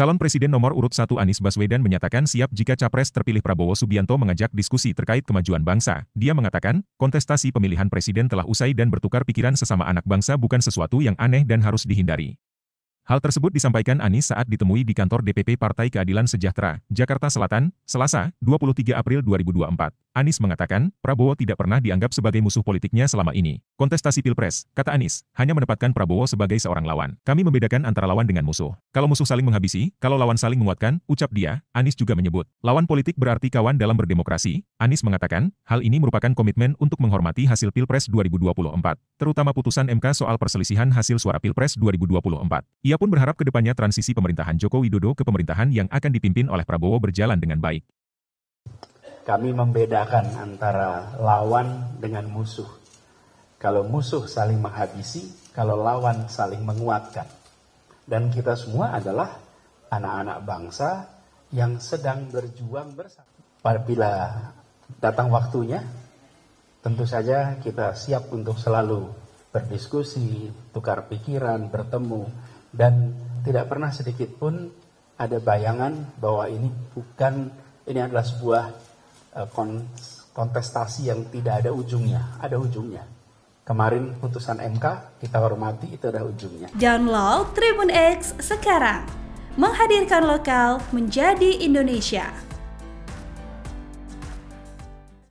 Calon Presiden nomor urut 1 Anies Baswedan menyatakan siap jika Capres terpilih Prabowo Subianto mengajak diskusi terkait kemajuan bangsa. Dia mengatakan, kontestasi pemilihan presiden telah usai dan bertukar pikiran sesama anak bangsa bukan sesuatu yang aneh dan harus dihindari. Hal tersebut disampaikan Anies saat ditemui di kantor DPP Partai Keadilan Sejahtera, Jakarta Selatan, Selasa, 23 April 2024. Anies mengatakan, Prabowo tidak pernah dianggap sebagai musuh politiknya selama ini. Kontestasi Pilpres, kata Anies, hanya menempatkan Prabowo sebagai seorang lawan. Kami membedakan antara lawan dengan musuh. Kalau musuh saling menghabisi, kalau lawan saling menguatkan, ucap dia, Anies juga menyebut. Lawan politik berarti kawan dalam berdemokrasi. Anies mengatakan, hal ini merupakan komitmen untuk menghormati hasil Pilpres 2024, terutama putusan MK soal perselisihan hasil suara Pilpres 2024. Ia pun berharap kedepannya transisi pemerintahan Joko Widodo ke pemerintahan yang akan dipimpin oleh Prabowo berjalan dengan baik. Kami membedakan antara lawan dengan musuh. Kalau musuh saling menghabisi, kalau lawan saling menguatkan. Dan kita semua adalah anak-anak bangsa yang sedang berjuang bersama. Bila datang waktunya, tentu saja kita siap untuk selalu berdiskusi, tukar pikiran, bertemu, dan tidak pernah sedikit pun ada bayangan bahwa ini bukan ini adalah sebuah eh, kontestasi yang tidak ada ujungnya, ada ujungnya. Kemarin putusan MK kita hormati itu ada ujungnya. Download Tribun X sekarang menghadirkan lokal menjadi Indonesia.